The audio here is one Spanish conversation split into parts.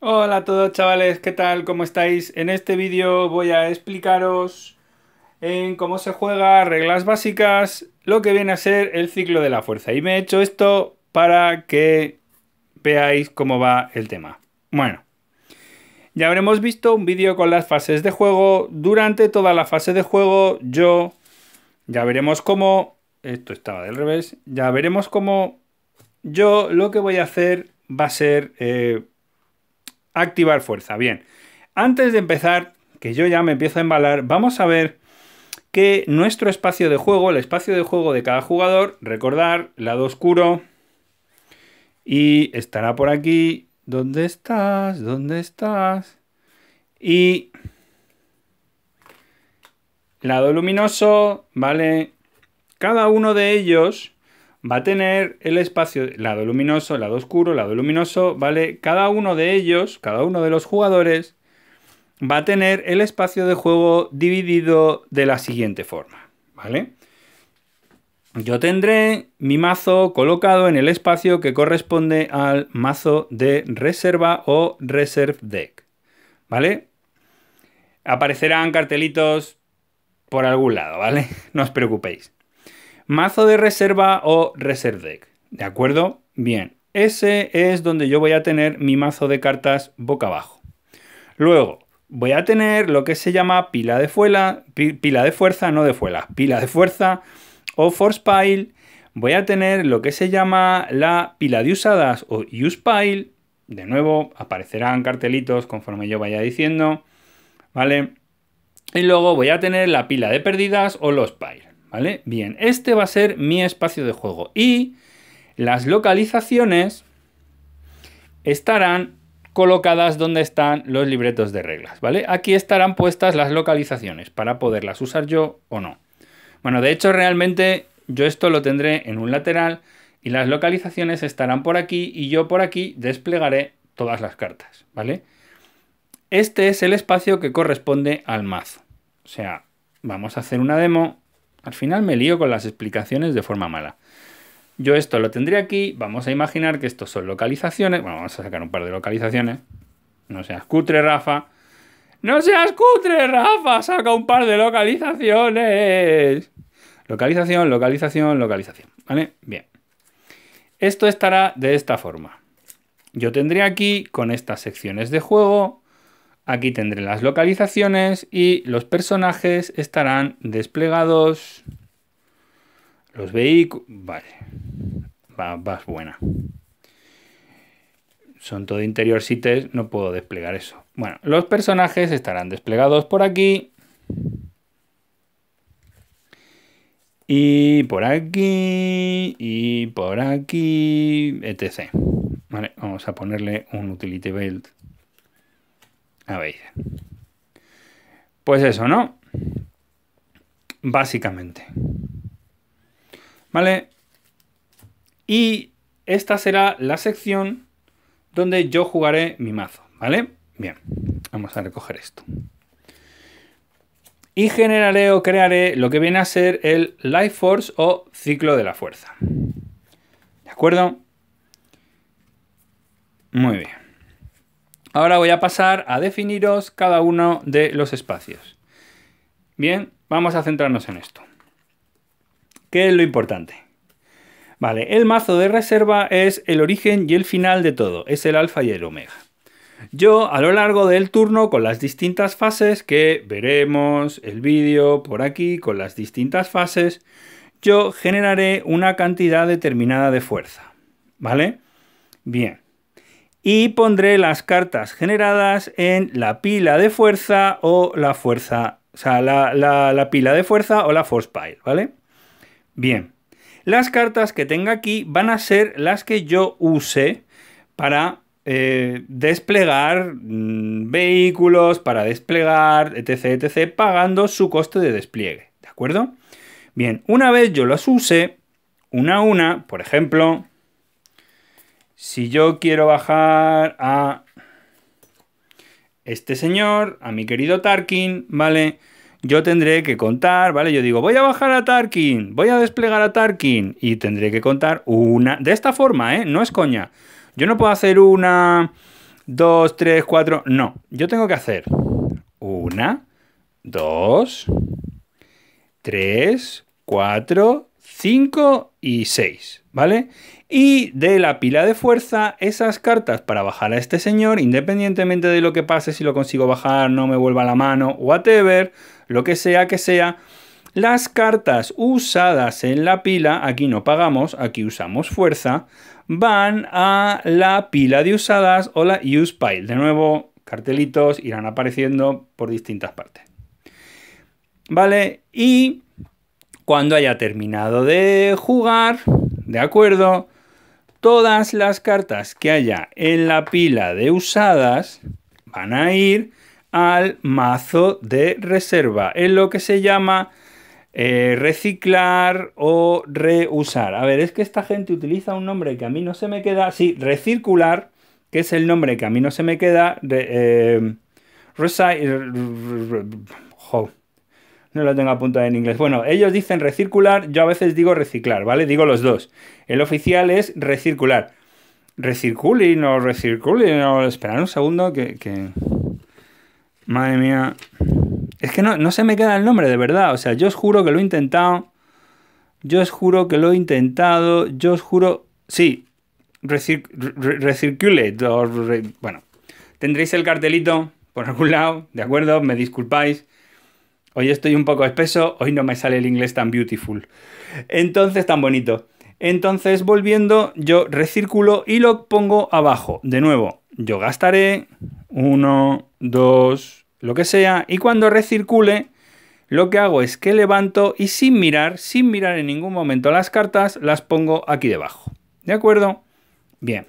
Hola a todos chavales, ¿qué tal? ¿Cómo estáis? En este vídeo voy a explicaros en cómo se juega, reglas básicas, lo que viene a ser el ciclo de la fuerza. Y me he hecho esto para que veáis cómo va el tema. Bueno, ya habremos visto un vídeo con las fases de juego. Durante toda la fase de juego yo, ya veremos cómo, esto estaba del revés, ya veremos cómo yo lo que voy a hacer va a ser... Eh, Activar fuerza. Bien, antes de empezar, que yo ya me empiezo a embalar, vamos a ver que nuestro espacio de juego, el espacio de juego de cada jugador, recordar, lado oscuro, y estará por aquí. ¿Dónde estás? ¿Dónde estás? Y lado luminoso, ¿vale? Cada uno de ellos va a tener el espacio lado luminoso, lado oscuro, lado luminoso, ¿vale? Cada uno de ellos, cada uno de los jugadores, va a tener el espacio de juego dividido de la siguiente forma, ¿vale? Yo tendré mi mazo colocado en el espacio que corresponde al mazo de reserva o reserve deck, ¿vale? Aparecerán cartelitos por algún lado, ¿vale? No os preocupéis mazo de reserva o reserve deck. ¿De acuerdo? Bien, ese es donde yo voy a tener mi mazo de cartas boca abajo. Luego, voy a tener lo que se llama pila de, fuela, pila de fuerza, no de fuela, pila de fuerza o force pile. Voy a tener lo que se llama la pila de usadas o use pile. De nuevo, aparecerán cartelitos conforme yo vaya diciendo. ¿Vale? Y luego voy a tener la pila de perdidas o los pile. ¿Vale? Bien, este va a ser mi espacio de juego. Y las localizaciones estarán colocadas donde están los libretos de reglas, ¿vale? Aquí estarán puestas las localizaciones para poderlas usar yo o no. Bueno, de hecho realmente yo esto lo tendré en un lateral y las localizaciones estarán por aquí y yo por aquí desplegaré todas las cartas, ¿vale? Este es el espacio que corresponde al mazo. O sea, vamos a hacer una demo al final me lío con las explicaciones de forma mala. Yo esto lo tendría aquí, vamos a imaginar que estos son localizaciones, bueno, vamos a sacar un par de localizaciones. No seas cutre, Rafa. No seas cutre, Rafa, saca un par de localizaciones. Localización, localización, localización. ¿Vale? Bien. Esto estará de esta forma. Yo tendría aquí, con estas secciones de juego, Aquí tendré las localizaciones y los personajes estarán desplegados. Los vehículos... Vale. Va, vas buena. Son todo interior sites, no puedo desplegar eso. Bueno, los personajes estarán desplegados por aquí. Y por aquí, y por aquí, etc. Vale, vamos a ponerle un utility belt a Pues eso, ¿no? Básicamente. ¿Vale? Y esta será la sección donde yo jugaré mi mazo, ¿vale? Bien, vamos a recoger esto. Y generaré o crearé lo que viene a ser el Life Force o ciclo de la fuerza. ¿De acuerdo? Muy bien. Ahora voy a pasar a definiros cada uno de los espacios. Bien, vamos a centrarnos en esto. ¿Qué es lo importante? Vale, el mazo de reserva es el origen y el final de todo, es el alfa y el omega. Yo a lo largo del turno con las distintas fases que veremos el vídeo por aquí con las distintas fases, yo generaré una cantidad determinada de fuerza. ¿Vale? Bien y pondré las cartas generadas en la pila de fuerza o la fuerza, o sea, la, pila de fuerza o la force pile, ¿vale? Bien, las cartas que tenga aquí van a ser las que yo use para eh, desplegar mm, vehículos, para desplegar, etc, etc, pagando su coste de despliegue, ¿de acuerdo? Bien, una vez yo las use, una a una, por ejemplo, si yo quiero bajar a este señor, a mi querido Tarkin, ¿vale? Yo tendré que contar, ¿vale? Yo digo, voy a bajar a Tarkin, voy a desplegar a Tarkin y tendré que contar una... De esta forma, ¿eh? No es coña. Yo no puedo hacer una, dos, tres, cuatro... No, yo tengo que hacer una, dos, tres, cuatro, 5 y 6, ¿vale? Y de la pila de fuerza, esas cartas para bajar a este señor, independientemente de lo que pase, si lo consigo bajar, no me vuelva la mano, whatever, lo que sea que sea, las cartas usadas en la pila, aquí no pagamos, aquí usamos fuerza, van a la pila de usadas o la use pile. De nuevo, cartelitos irán apareciendo por distintas partes. ¿Vale? Y cuando haya terminado de jugar, ¿de acuerdo? Todas las cartas que haya en la pila de usadas van a ir al mazo de reserva, en lo que se llama eh, reciclar o reusar. A ver, es que esta gente utiliza un nombre que a mí no se me queda, sí, recircular, que es el nombre que a mí no se me queda, re, eh, no lo tengo apuntado en inglés. Bueno, ellos dicen recircular, yo a veces digo reciclar, ¿vale? Digo los dos. El oficial es recircular. Recirculin o recirculin o... Esperad un segundo que, Madre mía. Es que no, no se me queda el nombre, de verdad. O sea, yo os juro que lo he intentado. Yo os juro que lo he intentado. Yo os juro... Sí. Recir... Bueno. Tendréis el cartelito por algún lado, ¿de acuerdo? Me disculpáis. Hoy estoy un poco espeso, hoy no me sale el inglés tan beautiful. Entonces, tan bonito. Entonces, volviendo, yo recirculo y lo pongo abajo. De nuevo, yo gastaré 1, 2, lo que sea. Y cuando recircule, lo que hago es que levanto y sin mirar, sin mirar en ningún momento las cartas, las pongo aquí debajo. ¿De acuerdo? Bien.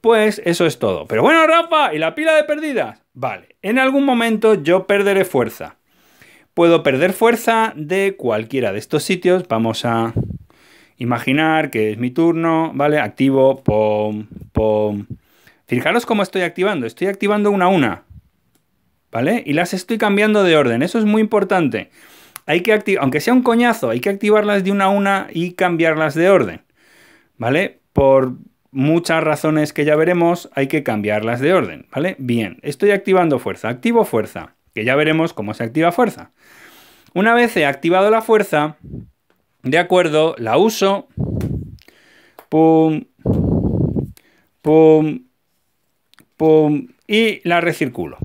Pues eso es todo. Pero bueno, Rafa, ¿y la pila de perdidas? Vale, en algún momento yo perderé fuerza. Puedo perder fuerza de cualquiera de estos sitios. Vamos a imaginar que es mi turno, ¿vale? Activo, pom, pom. Fijaros cómo estoy activando. Estoy activando una una, ¿vale? Y las estoy cambiando de orden. Eso es muy importante. Hay que activar, aunque sea un coñazo, hay que activarlas de una a una y cambiarlas de orden, ¿vale? Por muchas razones que ya veremos, hay que cambiarlas de orden, ¿vale? Bien, estoy activando fuerza. Activo fuerza, que ya veremos cómo se activa fuerza. Una vez he activado la fuerza, de acuerdo, la uso. Pum, pum, pum, y la recirculo.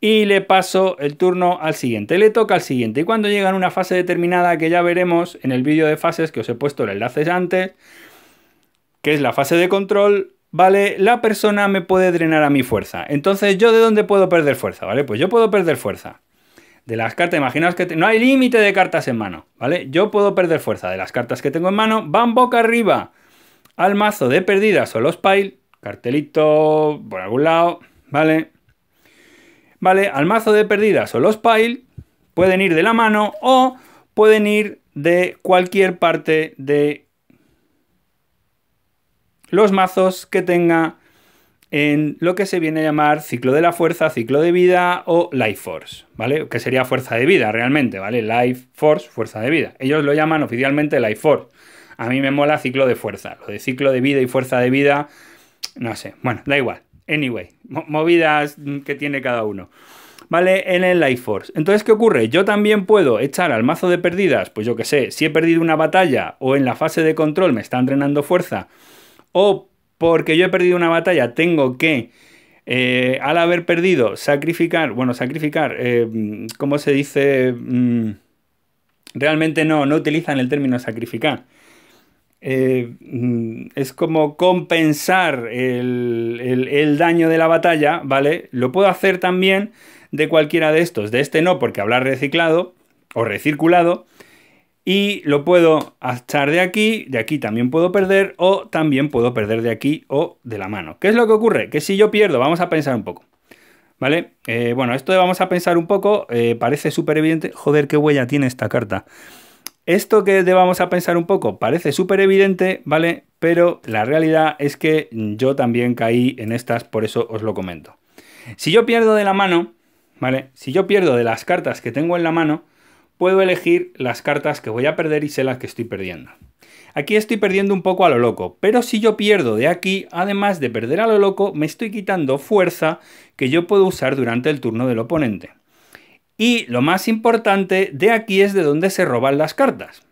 Y le paso el turno al siguiente, le toca al siguiente. Y cuando llega en una fase determinada que ya veremos en el vídeo de fases que os he puesto el enlace antes, que es la fase de control, ¿vale? La persona me puede drenar a mi fuerza. Entonces, ¿yo de dónde puedo perder fuerza? ¿Vale? Pues yo puedo perder fuerza de las cartas, imaginaos que no hay límite de cartas en mano, ¿vale? Yo puedo perder fuerza de las cartas que tengo en mano, van boca arriba al mazo de perdidas o los pile, cartelito por algún lado, ¿vale? ¿Vale? Al mazo de perdidas o los pile pueden ir de la mano o pueden ir de cualquier parte de los mazos que tenga en lo que se viene a llamar ciclo de la fuerza, ciclo de vida o life force, ¿vale? Que sería fuerza de vida realmente, ¿vale? Life force, fuerza de vida. Ellos lo llaman oficialmente life force. A mí me mola ciclo de fuerza. Lo de ciclo de vida y fuerza de vida, no sé. Bueno, da igual. Anyway, movidas que tiene cada uno. ¿Vale? En el Life Force. Entonces, ¿qué ocurre? Yo también puedo echar al mazo de perdidas, pues yo qué sé, si he perdido una batalla o en la fase de control me está entrenando fuerza, o porque yo he perdido una batalla, tengo que, eh, al haber perdido, sacrificar, bueno, sacrificar, eh, ¿cómo se dice? Mm, realmente no, no utilizan el término sacrificar. Eh, mm, es como compensar el, el, daño de la batalla, ¿vale? Lo puedo hacer también de cualquiera de estos, de este no, porque hablar reciclado o recirculado, y lo puedo achar de aquí, de aquí también puedo perder o también puedo perder de aquí o de la mano. ¿Qué es lo que ocurre? Que si yo pierdo, vamos a pensar un poco. ¿Vale? Eh, bueno, esto de vamos a pensar un poco eh, parece súper evidente. Joder, qué huella tiene esta carta. Esto que de vamos a pensar un poco parece súper evidente, ¿vale? Pero la realidad es que yo también caí en estas, por eso os lo comento. Si yo pierdo de la mano, ¿vale? Si yo pierdo de las cartas que tengo en la mano, puedo elegir las cartas que voy a perder y sé las que estoy perdiendo. Aquí estoy perdiendo un poco a lo loco, pero si yo pierdo de aquí, además de perder a lo loco, me estoy quitando fuerza que yo puedo usar durante el turno del oponente. Y lo más importante de aquí es de dónde se roban las cartas,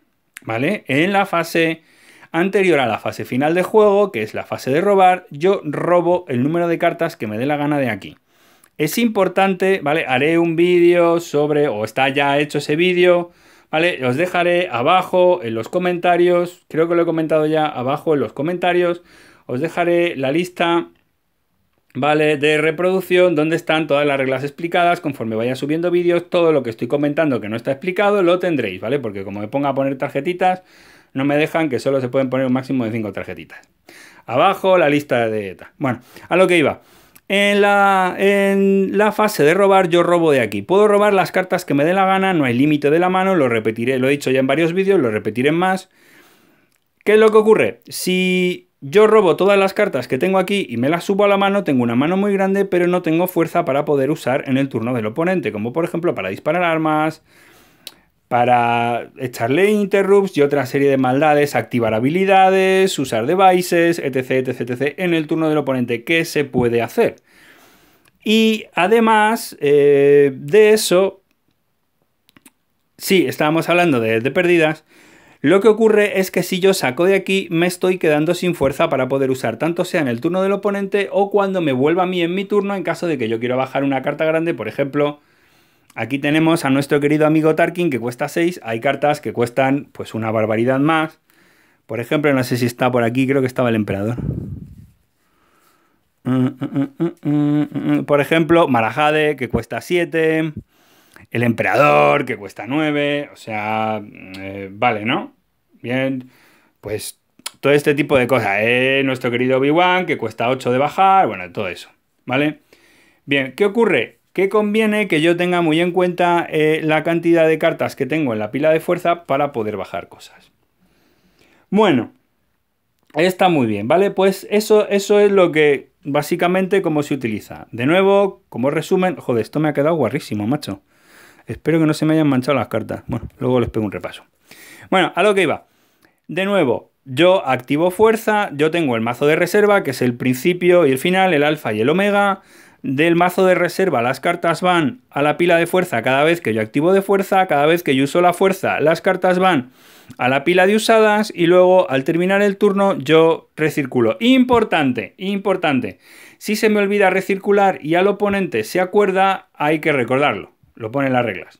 ¿vale? En la fase anterior a la fase final de juego, que es la fase de robar, yo robo el número de cartas que me dé la gana de aquí. Es importante, ¿vale? Haré un vídeo sobre, o está ya hecho ese vídeo, ¿vale? Os dejaré abajo en los comentarios, creo que lo he comentado ya abajo en los comentarios, os dejaré la lista, ¿vale? De reproducción, donde están todas las reglas explicadas, conforme vaya subiendo vídeos, todo lo que estoy comentando que no está explicado, lo tendréis, ¿vale? Porque como me ponga a poner tarjetitas, no me dejan que solo se pueden poner un máximo de 5 tarjetitas. Abajo la lista de... Bueno, a lo que iba. En la, fase de robar, yo robo de aquí. Puedo robar las cartas que me dé la gana, no hay límite de la mano, lo repetiré, lo he dicho ya en varios vídeos, lo repetiré en más. ¿Qué es lo que ocurre? Si yo robo todas las cartas que tengo aquí y me las subo a la mano, tengo una mano muy grande, pero no tengo fuerza para poder usar en el turno del oponente, como por ejemplo para disparar armas, para echarle interrupts y otra serie de maldades, activar habilidades, usar devices, etc, etc, etc, en el turno del oponente, ¿Qué se puede hacer. Y además eh, de eso, sí, estábamos hablando de, de pérdidas, lo que ocurre es que si yo saco de aquí, me estoy quedando sin fuerza para poder usar, tanto sea en el turno del oponente o cuando me vuelva a mí en mi turno, en caso de que yo quiera bajar una carta grande, por ejemplo, Aquí tenemos a nuestro querido amigo Tarkin que cuesta 6. Hay cartas que cuestan pues una barbaridad más. Por ejemplo, no sé si está por aquí, creo que estaba el emperador. Mm, mm, mm, por ejemplo, Marajade, que cuesta 7. El emperador, que cuesta 9. O sea, eh, vale, ¿no? Bien, pues todo este tipo de cosas. Eh, nuestro querido Obi-Wan, que cuesta 8 de bajar. Bueno, todo eso. ¿Vale? Bien, ¿qué ocurre? que conviene que yo tenga muy en cuenta eh, la cantidad de cartas que tengo en la pila de fuerza para poder bajar cosas. Bueno, está muy bien, ¿vale? Pues eso, eso es lo que básicamente cómo se utiliza. De nuevo, como resumen, joder, esto me ha quedado guarrísimo, macho. Espero que no se me hayan manchado las cartas. Bueno, luego les pego un repaso. Bueno, a lo que iba. De nuevo, yo activo fuerza, yo tengo el mazo de reserva, que es el principio y el final, el alfa y el omega del mazo de reserva las cartas van a la pila de fuerza cada vez que yo activo de fuerza, cada vez que yo uso la fuerza, las cartas van a la pila de usadas y luego al terminar el turno yo recirculo. Importante, importante. Si se me olvida recircular y al oponente se acuerda, hay que recordarlo. Lo ponen las reglas.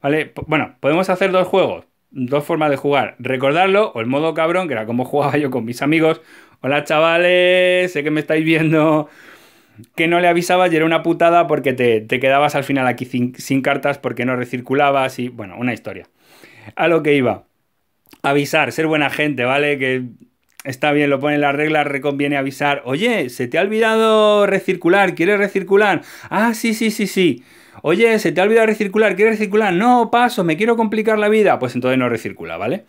¿Vale? Bueno, podemos hacer dos juegos, dos formas de jugar. Recordarlo o el modo cabrón, que era como jugaba yo con mis amigos. Hola chavales, sé que me estáis viendo que no le avisabas y era una putada porque te, te quedabas al final aquí sin, cartas porque no recirculabas y bueno, una historia. A lo que iba. Avisar, ser buena gente, ¿vale? Que está bien, lo ponen las reglas, reconviene avisar. Oye, se te ha olvidado recircular, ¿quieres recircular? Ah, sí, sí, sí, sí. Oye, se te ha olvidado recircular, ¿quieres recircular? No, paso, me quiero complicar la vida. Pues entonces no recircula, ¿vale?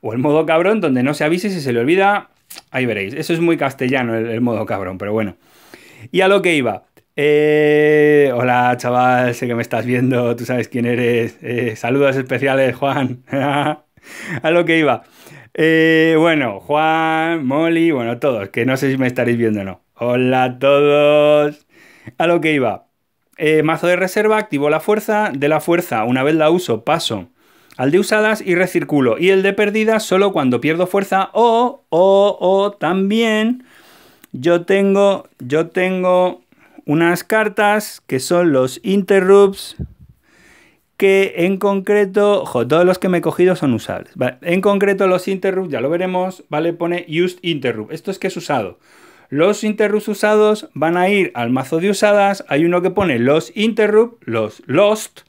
O el modo cabrón, donde no se avise si se le olvida. Ahí veréis. Eso es muy castellano, el modo cabrón, pero bueno. Y a lo que iba. Eh, hola, chaval, sé que me estás viendo, tú sabes quién eres. Eh, saludos especiales, Juan. a lo que iba. Eh, bueno, Juan, Molly, bueno, todos, que no sé si me estaréis viendo o no. Hola a todos. A lo que iba. mazo de reserva, activo la fuerza. De la fuerza, una vez la uso, paso al de usadas y recirculo. Y el de perdidas solo cuando pierdo fuerza o, o, o también yo tengo, yo tengo unas cartas que son los interrupts que en concreto, todos los que me he cogido son usables. en concreto los interrupts, ya lo veremos, ¿vale? Pone used interrupt. Esto es que es usado. Los interrupts usados van a ir al mazo de usadas. Hay uno que pone los interrupt, los lost,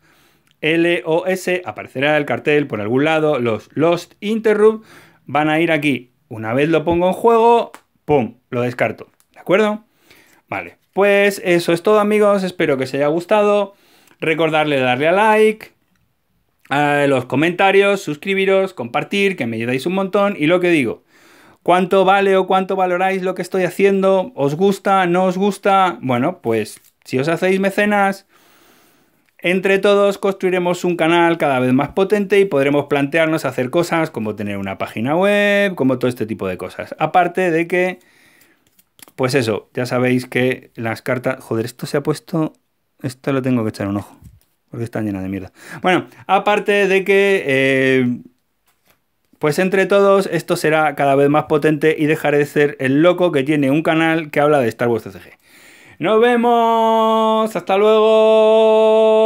L-O-S, aparecerá el cartel por algún lado. Los lost interrupt van a ir aquí. Una vez lo pongo en juego, ¡Pum! Lo descarto. ¿De acuerdo? Vale. Pues eso es todo amigos. Espero que os haya gustado. Recordarle darle a like. A los comentarios, suscribiros, compartir, que me ayudáis un montón. Y lo que digo, cuánto vale o cuánto valoráis lo que estoy haciendo, os gusta, no os gusta, bueno, pues si os hacéis mecenas, entre todos construiremos un canal cada vez más potente y podremos plantearnos hacer cosas como tener una página web, como todo este tipo de cosas. Aparte de que, pues eso, ya sabéis que las cartas... Joder, esto se ha puesto... Esto lo tengo que echar un ojo, porque están llenas de mierda. Bueno, aparte de que... Eh, pues entre todos esto será cada vez más potente y dejaré de ser el loco que tiene un canal que habla de Star Wars CCG. Nos vemos, hasta luego.